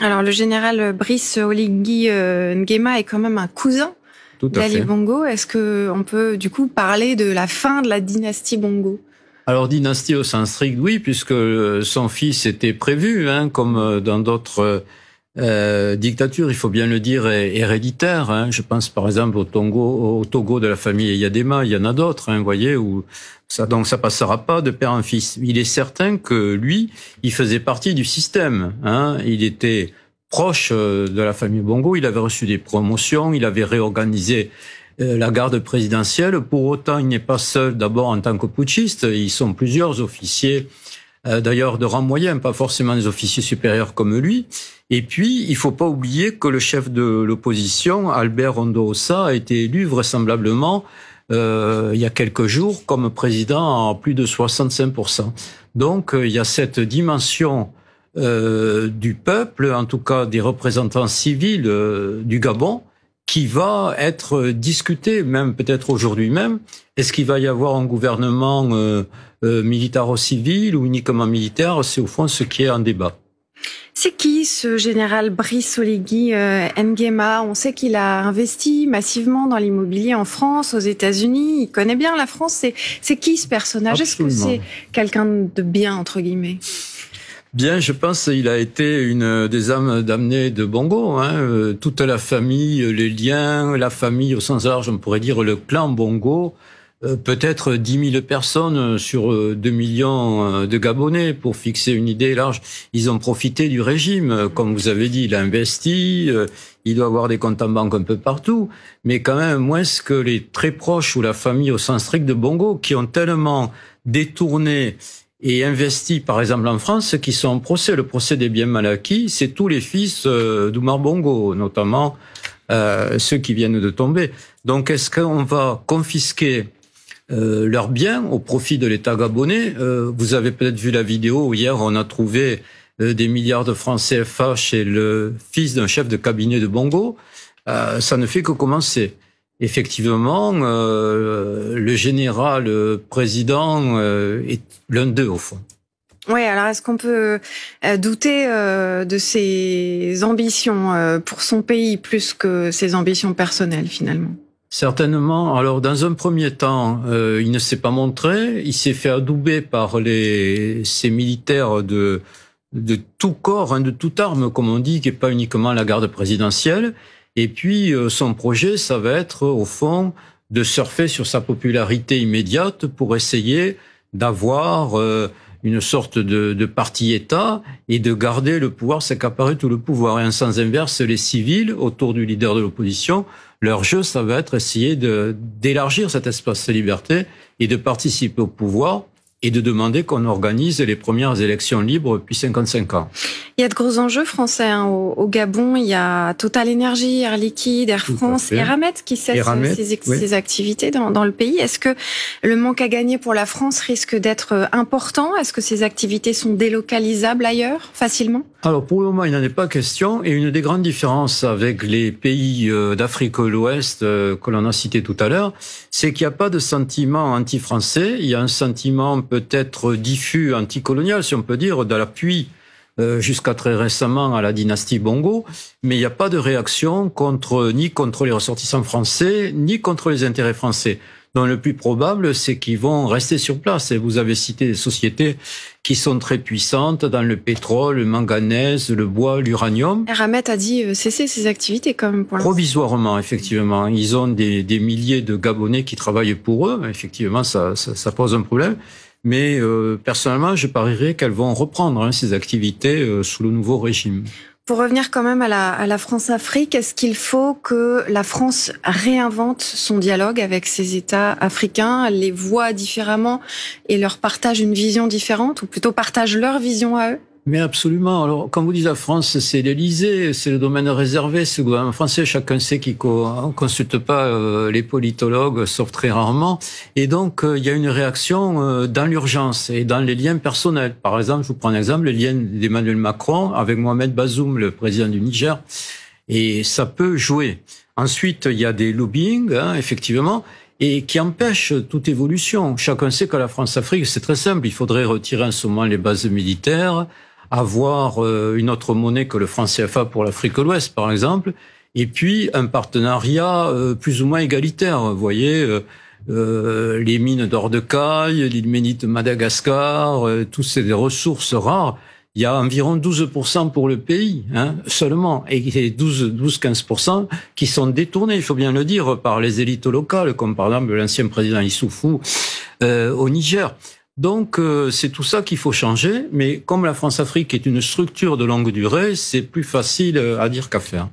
Alors le général Brice Oligui Nguema est quand même un cousin d'Ali Bongo. Est-ce que on peut du coup parler de la fin de la dynastie Bongo alors dynastie au sens strict, oui, puisque euh, son fils était prévu, hein, comme euh, dans d'autres euh, euh, dictature, il faut bien le dire, héréditaire. Hein. Je pense par exemple au Togo, au Togo de la famille Yadema, il y en a d'autres, hein, vous voyez, où ça, donc ça passera pas de père en fils. Il est certain que lui, il faisait partie du système. Hein. Il était proche euh, de la famille Bongo, il avait reçu des promotions, il avait réorganisé euh, la garde présidentielle. Pour autant, il n'est pas seul d'abord en tant que putschiste, ils sont plusieurs officiers euh, d'ailleurs de rang moyen, pas forcément des officiers supérieurs comme lui. Et puis, il faut pas oublier que le chef de l'opposition, Albert Ondoosa, a été élu vraisemblablement euh, il y a quelques jours comme président en plus de 65%. Donc, euh, il y a cette dimension du peuple, en tout cas des représentants civils du Gabon, qui va être discuté, même peut-être aujourd'hui même. Est-ce qu'il va y avoir un gouvernement euh, euh, militaire ou civil ou uniquement militaire C'est au fond ce qui est en débat. C'est qui ce général Brice Olegui Ngema euh, On sait qu'il a investi massivement dans l'immobilier en France, aux États-Unis. Il connaît bien la France. C'est qui ce personnage Est-ce que c'est quelqu'un de bien, entre guillemets Bien, je pense qu'il a été une des âmes d'amener de Bongo. Hein. Euh, toute la famille, euh, les liens, la famille au sens large, on pourrait dire le clan Bongo, euh, peut-être 10 000 personnes sur 2 millions de Gabonais, pour fixer une idée large. Ils ont profité du régime. Comme vous avez dit, il a investi, il doit avoir des comptes en banque un peu partout, mais quand même moins que les très proches ou la famille au sens strict de Bongo, qui ont tellement détourné et investis, par exemple en France, qui sont en procès. Le procès des biens mal acquis, c'est tous les fils euh, d'Oumar Bongo, notamment euh, ceux qui viennent de tomber. Donc est-ce qu'on va confisquer euh, leurs biens au profit de l'État gabonais Vous avez peut-être vu la vidéo où hier on a trouvé des milliards de francs CFA chez le fils d'un chef de cabinet de Bongo. ça ne fait que commencer effectivement, euh, le général le euh, président euh, est l'un d'eux au fond. Oui, alors est-ce qu'on peut douter de ses ambitions pour son pays plus que ses ambitions personnelles finalement Certainement. Alors, dans un premier temps, il ne s'est pas montré. Il s'est fait adouber par les ses militaires de tout corps, hein, de toute arme, comme on dit, qui n'est pas uniquement la garde présidentielle. Et puis, euh, son projet, ça va être, euh, au fond, de surfer sur sa popularité immédiate pour essayer d'avoir euh, une sorte de, parti-État et de garder le pouvoir, s'accaparer tout le pouvoir. Et en sens inverse, les civils, autour du leader de l'opposition, leur jeu, ça va être essayer d'élargir cet espace de liberté et de participer au pouvoir et de demander qu'on organise les premières élections libres depuis 55 ans. Il y a de gros enjeux français hein. au, Gabon. Il y a Total Energy, Air Liquide, Air France, Eramet qui cessent ses, activités dans, dans, le pays. Est-ce que le manque à gagner pour la France risque d'être euh, important Est-ce que ces activités sont délocalisables ailleurs facilement Alors pour le moment, il n'en est pas question. Et une des grandes différences avec les pays euh, d'Afrique de l'Ouest euh, que l'on a cité tout à l'heure, c'est qu'il n'y a pas de sentiment anti-français. Il y a un sentiment peut-être diffus anticolonial, si on peut dire, de l'appui euh, jusqu'à très récemment à la dynastie Bongo, mais il n'y a pas de réaction contre ni contre les ressortissants français, ni contre les intérêts français. Donc le plus probable, c'est qu'ils vont rester sur place. Et vous avez cité des sociétés qui sont très puissantes dans le pétrole, le manganèse, le bois, l'uranium. Ramet a dit euh, cesser ses activités comme pour Provisoirement, effectivement. Ils ont des, milliers de Gabonais qui travaillent pour eux. Effectivement, ça, ça pose un problème. Mais euh, personnellement, je parierais qu'elles vont reprendre hein, ces activités euh, sous le nouveau régime. Pour revenir quand même à la, à la France-Afrique, est-ce qu'il faut que la France réinvente son dialogue avec ses États africains, les voit différemment et leur partage une vision différente, ou plutôt partage leur vision à eux mais absolument. Alors, quand vous dites la France, c'est l'Élysée, c'est le domaine réservé, c'est le gouvernement français. Chacun sait qu'il ne consulte pas euh, les politologues, sauf très rarement. Et donc, euh, il y a une réaction euh, dans l'urgence et dans les liens personnels. Par exemple, je vous prends l'exemple exemple, le lien d'Emmanuel Macron avec Mohamed Bazoum, le président du Niger. Et ça peut jouer. Ensuite, il y a des lobbying, hein, effectivement et qui empêchent toute évolution. Chacun sait que la France-Afrique, c'est très simple. Il faudrait retirer en ce moment les bases militaires, avoir euh, une autre monnaie que le franc CFA pour l'Afrique de l'Ouest, par exemple, et puis un partenariat euh, plus ou moins égalitaire. Vous voyez, euh, les mines d'or de caille, l'ilménite de Madagascar, euh, toutes ces ressources rares, il y a environ 12% pour le pays hein, seulement, et 12-15% qui sont détournés, il faut bien le dire, par les élites locales, comme par exemple l'ancien président Issoufou au Niger. Donc euh, c'est tout ça qu'il faut changer, mais comme la France-Afrique est une structure de longue durée, c'est plus facile euh, à dire qu'à faire.